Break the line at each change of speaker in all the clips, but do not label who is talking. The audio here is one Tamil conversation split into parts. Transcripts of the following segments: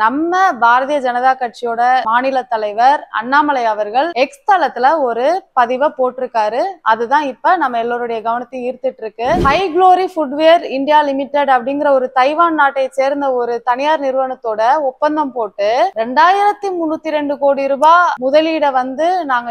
நம்ம பாரதிய ஜனதா கட்சியோட மாநில தலைவர் அண்ணாமலை அவர்கள் எக்ஸ் தளத்துல ஒரு பதிவை போட்டிருக்காரு அதுதான் இப்ப நம்ம எல்லோருடைய கவனத்தை ஈர்த்துட்டு இருக்கு High Glory Footwear India Limited அப்படிங்கிற ஒரு தைவான் நாட்டை சேர்ந்த ஒரு தனியார் நிறுவனத்தோட ஒப்பந்தம் போட்டு ரெண்டாயிரத்தி முன்னூத்தி ரெண்டு கோடி ரூபாய் முதலீட வந்து நாங்க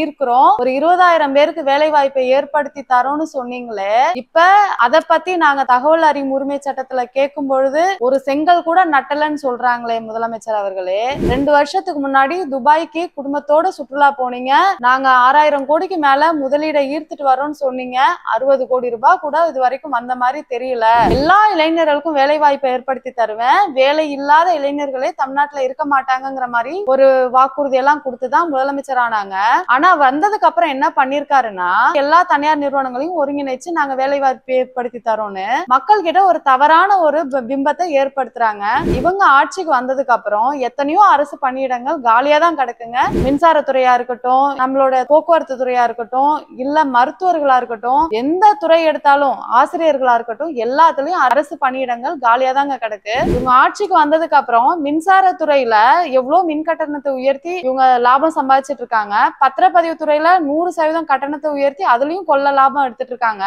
ஈர்க்கிறோம் ஒரு இருபதாயிரம் பேருக்கு வேலை வாய்ப்பை ஏற்படுத்தி தரோம்னு சொன்னீங்களே இப்ப அதை பத்தி நாங்க தகவல் அறியும் உரிமை சட்டத்துல கேட்கும் பொழுது ஒரு செங்கல் கூட நட்டலன்னு சொல்றோம் சொல்றாங்களே முதலமைச்சர் அவர்களே ரெண்டு வருஷத்துக்கு முன்னாடி துபாய்க்கு குடும்பத்தோட சுற்றுலா போனீங்க நாங்க ஆறாயிரம் கோடிக்கு மேல முதலீடை ஈர்த்துட்டு வரோம்னு சொன்னீங்க அறுபது கோடி ரூபாய் கூட இது வரைக்கும் வந்த மாதிரி தெரியல எல்லா இளைஞர்களுக்கும் வேலை வாய்ப்பை ஏற்படுத்தி தருவேன் வேலை இல்லாத இளைஞர்களே தமிழ்நாட்டுல இருக்க மாட்டாங்கிற மாதிரி ஒரு வாக்குறுதி எல்லாம் கொடுத்துதான் முதலமைச்சர் ஆனாங்க ஆனா வந்ததுக்கு அப்புறம் என்ன பண்ணிருக்காருன்னா எல்லா தனியார் நிறுவனங்களையும் ஒருங்கிணைச்சு நாங்க வேலை வாய்ப்பு ஏற்படுத்தி தரோம்னு மக்கள் கிட்ட ஒரு தவறான ஒரு பிம்பத்தை ஏற்படுத்துறாங்க இவங்க ஆட்சி ஆட்சிக்கு வந்ததுக்கு அப்புறம் எத்தனையோ அரசு பணியிடங்கள் காலியா தான் கிடக்குங்க மின்சாரத்துறையா இருக்கட்டும் நம்மளோட போக்குவரத்து துறையா இருக்கட்டும் இல்ல மருத்துவர்களா இருக்கட்டும் எந்த துறை எடுத்தாலும் ஆசிரியர்களா இருக்கட்டும் எல்லாத்துலயும் அரசு பணியிடங்கள் காலியா தாங்க கிடக்கு இவங்க ஆட்சிக்கு வந்ததுக்கு அப்புறம் மின்சாரத்துறையில எவ்வளவு மின் கட்டணத்தை உயர்த்தி இவங்க லாபம் சம்பாதிச்சிட்டு இருக்காங்க பத்திரப்பதிவு துறையில நூறு சதவீதம் கட்டணத்தை உயர்த்தி அதுலயும் கொள்ள லாபம் எடுத்துட்டு இருக்காங்க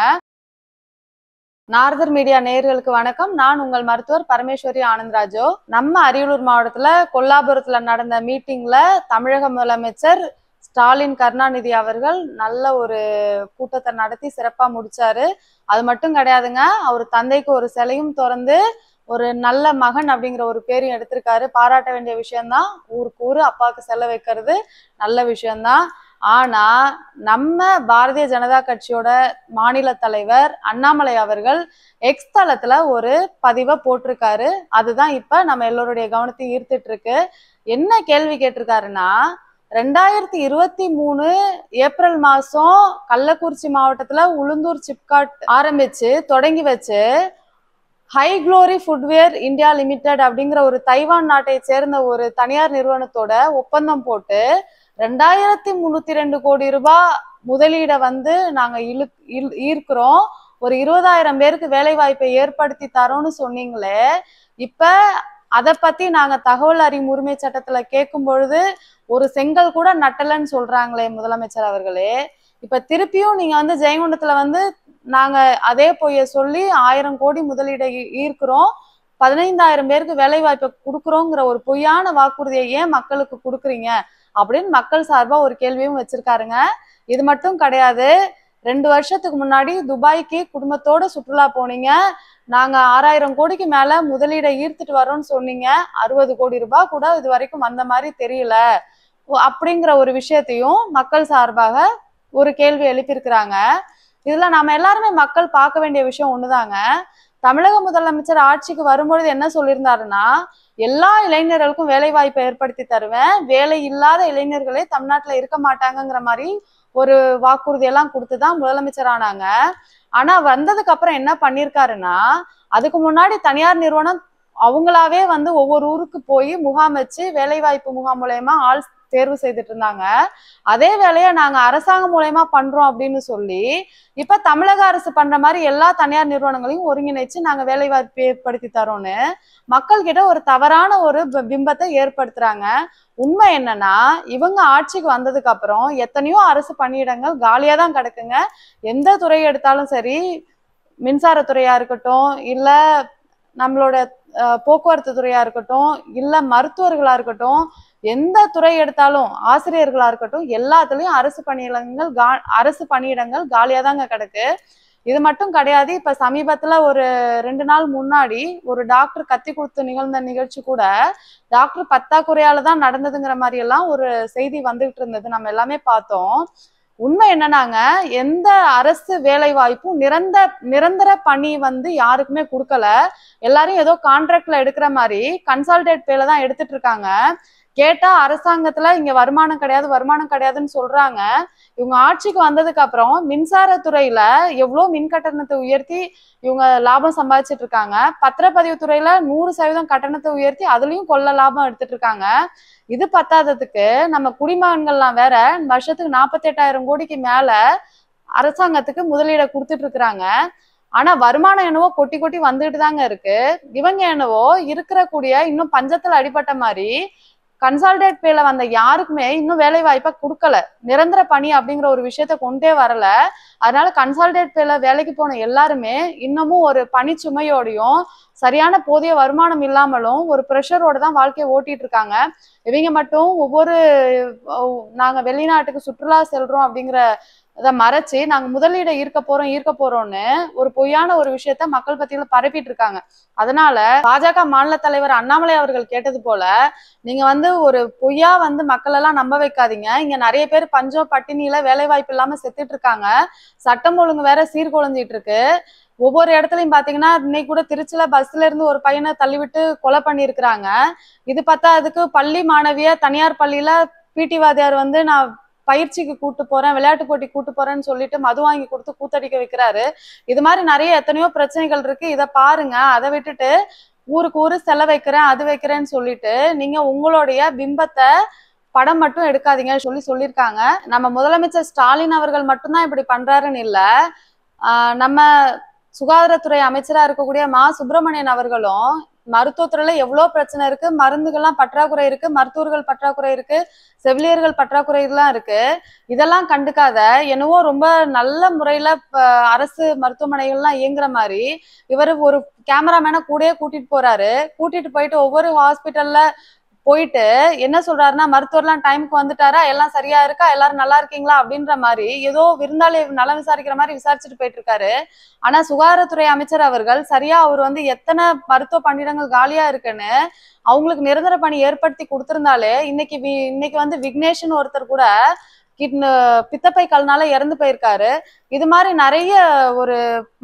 நார்தர் மீடியா நேர்களுக்கு வணக்கம் நான் உங்கள் மருத்துவர் பரமேஸ்வரி ஆனந்தராஜோ நம்ம அரியலூர் மாவட்டத்துல கொல்லாபுரத்துல நடந்த மீட்டிங்ல தமிழக முதலமைச்சர் ஸ்டாலின் கருணாநிதி அவர்கள் நல்ல ஒரு கூட்டத்தை நடத்தி சிறப்பா முடிச்சாரு அது மட்டும் கிடையாதுங்க அவர் தந்தைக்கு ஒரு சிலையும் திறந்து ஒரு நல்ல மகன் அப்படிங்கிற ஒரு பேரையும் எடுத்திருக்காரு பாராட்ட வேண்டிய விஷயம்தான் ஊருக்கு ஊரு அப்பாவுக்கு செல்ல வைக்கிறது நல்ல விஷயம்தான் ஆனா நம்ம பாரதிய ஜனதா கட்சியோட மாநில தலைவர் அண்ணாமலை அவர்கள் எக்ஸ் தளத்துல ஒரு பதிவை போட்டிருக்காரு அதுதான் இப்ப நம்ம எல்லோருடைய கவனத்தை ஈர்த்துட்டு இருக்கு என்ன கேள்வி கேட்டிருக்காருன்னா ரெண்டாயிரத்தி இருபத்தி மூணு ஏப்ரல் மாசம் கள்ளக்குறிச்சி மாவட்டத்துல உளுந்தூர் சிப்காட் ஆரம்பிச்சு தொடங்கி வச்சு High Glory Footwear India Limited அப்படிங்கிற ஒரு தைவான் நாட்டை சேர்ந்த ஒரு தனியார் நிறுவனத்தோட ஒப்பந்தம் போட்டு ரெண்டாயிரத்தி முன்னூத்தி ரெண்டு கோடி ரூபாய் முதலீடை வந்து நாங்க இழு ஈர்க்கிறோம் ஒரு இருபதாயிரம் பேருக்கு வேலை வாய்ப்பை ஏற்படுத்தி தரோம்னு சொன்னீங்களே இப்ப அதை பத்தி நாங்க தகவல் அறியும் உரிமை சட்டத்துல கேட்கும் பொழுது ஒரு செங்கல் கூட நட்டலன்னு சொல்றாங்களே முதலமைச்சர் அவர்களே இப்ப திருப்பியும் நீங்க வந்து ஜெயங்கொண்டத்துல வந்து நாங்க அதே பொய்ய சொல்லி ஆயிரம் கோடி முதலீடை ஈர்க்கிறோம் பதினைந்தாயிரம் பேருக்கு வேலை வாய்ப்பை கொடுக்குறோங்கிற ஒரு பொய்யான வாக்குறுதியை ஏன் மக்களுக்கு கொடுக்குறீங்க அப்படின்னு மக்கள் சார்பா ஒரு கேள்வியும் வச்சிருக்காருங்க இது மட்டும் கிடையாது ரெண்டு வருஷத்துக்கு முன்னாடி துபாய்க்கு குடும்பத்தோட சுற்றுலா போனீங்க நாங்க ஆறாயிரம் கோடிக்கு மேல முதலீடை ஈர்த்துட்டு வரோம்னு சொன்னீங்க அறுபது கோடி ரூபாய் கூட இது வரைக்கும் வந்த மாதிரி தெரியல அப்படிங்கிற ஒரு விஷயத்தையும் மக்கள் சார்பாக ஒரு கேள்வி எழுப்பியிருக்கிறாங்க இதுல நாம எல்லாருமே மக்கள் பார்க்க வேண்டிய விஷயம் ஒண்ணுதாங்க தமிழக முதலமைச்சர் ஆட்சிக்கு வரும்பொழுது என்ன சொல்லியிருந்தாருன்னா எல்லா இளைஞர்களுக்கும் வேலை வாய்ப்பை ஏற்படுத்தி தருவேன் வேலை இல்லாத இளைஞர்களே தமிழ்நாட்டுல இருக்க மாட்டாங்கங்கிற மாதிரி ஒரு வாக்குறுதி எல்லாம் கொடுத்துதான் முதலமைச்சர் ஆனாங்க ஆனா வந்ததுக்கு அப்புறம் என்ன பண்ணிருக்காருன்னா அதுக்கு முன்னாடி தனியார் நிறுவனம் அவங்களாவே வந்து ஒவ்வொரு ஊருக்கு போய் முகாம் வச்சு வேலைவாய்ப்பு முகாம் மூலயமா ஆள் தேர்வு செய்துட்டு இருந்தாங்க அதே வேலையை நாங்க அரசாங்கம் மூலயமா பண்றோம் அப்படின்னு சொல்லி இப்ப தமிழக அரசு பண்ற மாதிரி எல்லா தனியார் நிறுவனங்களையும் ஒருங்கிணைச்சு நாங்க வேலை வாய்ப்பு ஏற்படுத்தி தரோம்னு மக்கள் கிட்ட ஒரு தவறான ஒரு பிம்பத்தை ஏற்படுத்துறாங்க உண்மை என்னன்னா இவங்க ஆட்சிக்கு வந்ததுக்கு அப்புறம் எத்தனையோ அரசு பணியிடங்கள் காலியா தான் கிடக்குங்க எந்த துறை எடுத்தாலும் சரி மின்சாரத்துறையா இருக்கட்டும் இல்ல நம்மளோட போக்குவரத்து துறையா இருக்கட்டும் இல்ல மருத்துவர்களா இருக்கட்டும் எந்த துறை எடுத்தாலும் ஆசிரியர்களா இருக்கட்டும் எல்லாத்துலயும் அரசு பணியிடங்கள் கா அரசு பணியிடங்கள் காலியா தாங்க கிடக்கு இது மட்டும் கிடையாது இப்ப சமீபத்துல ஒரு ரெண்டு நாள் முன்னாடி ஒரு டாக்டர் கத்தி கொடுத்து நிகழ்ந்த நிகழ்ச்சி கூட டாக்டர் பத்தாக்குறையால தான் நடந்ததுங்கிற மாதிரி எல்லாம் ஒரு செய்தி வந்துகிட்டு இருந்தது நம்ம எல்லாமே பார்த்தோம் உண்மை என்னன்னாங்க எந்த அரசு வேலை வாய்ப்பும் நிரந்த நிரந்தர பணி வந்து யாருக்குமே கொடுக்கல எல்லாரும் ஏதோ கான்ட்ராக்ட்ல எடுக்கிற மாதிரி கன்சால்டேட் பேல தான் எடுத்துட்டு இருக்காங்க கேட்டா அரசாங்கத்துல இங்க வருமானம் கிடையாது வருமானம் கிடையாதுன்னு சொல்றாங்க இவங்க ஆட்சிக்கு வந்ததுக்கு அப்புறம் மின்சாரத்துறையில எவ்வளவு மின் கட்டணத்தை உயர்த்தி இவங்க லாபம் சம்பாதிச்சிட்டு இருக்காங்க பத்திரப்பதிவு துறையில நூறு சதவீதம் கட்டணத்தை உயர்த்தி அதுலயும் கொள்ள லாபம் எடுத்துட்டு இருக்காங்க இது பத்தாததுக்கு நம்ம குடிமகன்கள்லாம் வேற வருஷத்துக்கு நாற்பத்தி எட்டாயிரம் கோடிக்கு மேல அரசாங்கத்துக்கு முதலீடை கொடுத்துட்டு இருக்கிறாங்க ஆனா வருமானம் என்னவோ கொட்டி கொட்டி வந்துட்டு தாங்க இருக்கு இவங்க என்னவோ இருக்கிற கூடிய இன்னும் பஞ்சத்துல அடிபட்ட மாதிரி கன்சால்டேட் பேல வந்த யாருக்குமே இன்னும் வேலை வாய்ப்பா கொடுக்கல நிரந்தர பணி அப்படிங்கிற ஒரு விஷயத்த கொண்டே வரல அதனால கன்சால்டேட் பேல வேலைக்கு போன எல்லாருமே இன்னமும் ஒரு பணி சுமையோடையும் சரியான போதிய வருமானம் இல்லாமலும் ஒரு ப்ரெஷரோட தான் வாழ்க்கையை ஓட்டிட்டு இருக்காங்க இவங்க மட்டும் ஒவ்வொரு நாங்க வெளிநாட்டுக்கு சுற்றுலா செல்றோம் அப்படிங்கிற அதை மறைச்சு நாங்க முதலீட ஈர்க்க போறோம் ஈர்க்க போறோம்னு ஒரு பொய்யான ஒரு விஷயத்த மக்கள் பத்தியில பரப்பிட்டு இருக்காங்க அதனால பாஜக மாநில தலைவர் அண்ணாமலை அவர்கள் கேட்டது போல நீங்க வந்து ஒரு பொய்யா வந்து மக்கள் எல்லாம் நம்ப வைக்காதீங்க இங்க நிறைய பேர் பஞ்சம் பட்டினியில வேலை வாய்ப்பு இல்லாம செத்துட்டு இருக்காங்க சட்டம் ஒழுங்கு வேற சீர்குலைஞ்சிட்டு இருக்கு ஒவ்வொரு இடத்துலயும் பாத்தீங்கன்னா இன்னைக்கு கூட திருச்சியில பஸ்ல இருந்து ஒரு பையனை தள்ளிவிட்டு கொலை பண்ணிருக்கிறாங்க இது பார்த்தா அதுக்கு பள்ளி மாணவிய தனியார் பள்ளியில பிடி வாத்தியார் வந்து நான் பயிற்சிக்கு கூட்டு போறேன் விளையாட்டு போட்டி கூட்டு போறேன்னு சொல்லிட்டு மது வாங்கி கொடுத்து கூத்தடிக்க வைக்கிறாரு இது மாதிரி நிறைய எத்தனையோ பிரச்சனைகள் இருக்கு இதை பாருங்க அதை விட்டுட்டு ஊருக்கு ஊரு செல வைக்கிறேன் அது வைக்கிறேன்னு சொல்லிட்டு நீங்க உங்களுடைய பிம்பத்தை படம் மட்டும் எடுக்காதீங்க சொல்லி சொல்லியிருக்காங்க நம்ம முதலமைச்சர் ஸ்டாலின் அவர்கள் மட்டும்தான் இப்படி பண்றாருன்னு இல்ல நம்ம சுகாதாரத்துறை அமைச்சராக இருக்கக்கூடிய மா சுப்பிரமணியன் அவர்களும் மருத்துவத்துறையில எவ்வளவு பிரச்சனை இருக்கு மருந்துகள்லாம் பற்றாக்குறை இருக்கு மருத்துவர்கள் பற்றாக்குறை இருக்கு செவிலியர்கள் பற்றாக்குறை இதெல்லாம் இருக்கு இதெல்லாம் கண்டுக்காத என்னவோ ரொம்ப நல்ல முறையில அரசு மருத்துவமனைகள்லாம் இயங்குற மாதிரி இவர் ஒரு கேமராமேனை கூடயே கூட்டிட்டு போறாரு கூட்டிட்டு போயிட்டு ஒவ்வொரு ஹாஸ்பிட்டல்ல போயிட்டு என்ன சொல்றாருன்னா மருத்துவர்லாம் டைமுக்கு வந்துட்டாரா எல்லாம் சரியா இருக்கா எல்லாரும் நல்லா இருக்கீங்களா அப்படின்ற மாதிரி ஏதோ விருந்தாளி நலம் விசாரிக்கிற மாதிரி விசாரிச்சுட்டு போயிட்டு இருக்காரு ஆனா சுகாதாரத்துறை அமைச்சர் அவர்கள் சரியா அவர் வந்து எத்தனை மருத்துவ பணியிடங்கள் காலியா இருக்குன்னு அவங்களுக்கு நிரந்தர பணி ஏற்படுத்தி கொடுத்திருந்தாலே இன்னைக்கு இன்னைக்கு வந்து விக்னேஷன் ஒருத்தர் கூட கிட்னு பித்தப்பை கல்னால இறந்து போயிருக்காரு இது மாதிரி நிறைய ஒரு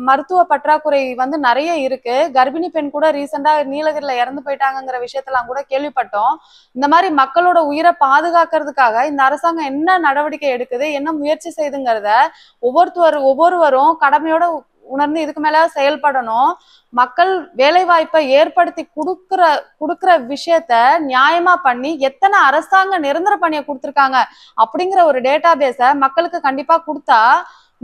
மருத்துவ பற்றாக்குறை வந்து நிறைய இருக்கு கர்ப்பிணி பெண் கூட ரீசெண்டா நீலகிரில இறந்து போயிட்டாங்கிற விஷயத்தெல்லாம் கூட கேள்விப்பட்டோம் இந்த மாதிரி மக்களோட உயிரை பாதுகாக்கிறதுக்காக இந்த அரசாங்கம் என்ன நடவடிக்கை எடுக்குது என்ன முயற்சி செய்துங்கிறத ஒவ்வொருத்தவர் ஒவ்வொருவரும் கடமையோட உணர்ந்து இதுக்கு மேல செயல்படணும் மக்கள் வேலை வாய்ப்பை ஏற்படுத்தி கொடுக்கற கொடுக்கற விஷயத்த நியாயமா பண்ணி எத்தனை அரசாங்க நிரந்தர பணியை கொடுத்துருக்காங்க அப்படிங்கிற ஒரு டேட்டா பேஸை மக்களுக்கு கண்டிப்பா கொடுத்தா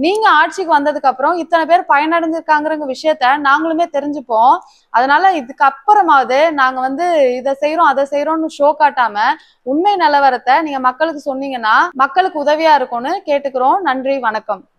நீங்க ஆட்சிக்கு வந்ததுக்கு அப்புறம் இத்தனை பேர் பயனடைஞ்சிருக்காங்கிற விஷயத்த நாங்களுமே தெரிஞ்சுப்போம் அதனால இதுக்கு அப்புறமாவது நாங்க வந்து இதை செய்யறோம் அதை செய்யறோம்னு ஷோ காட்டாம உண்மை நிலவரத்தை நீங்க மக்களுக்கு சொன்னீங்கன்னா மக்களுக்கு உதவியா இருக்கும்னு கேட்டுக்கிறோம் நன்றி வணக்கம்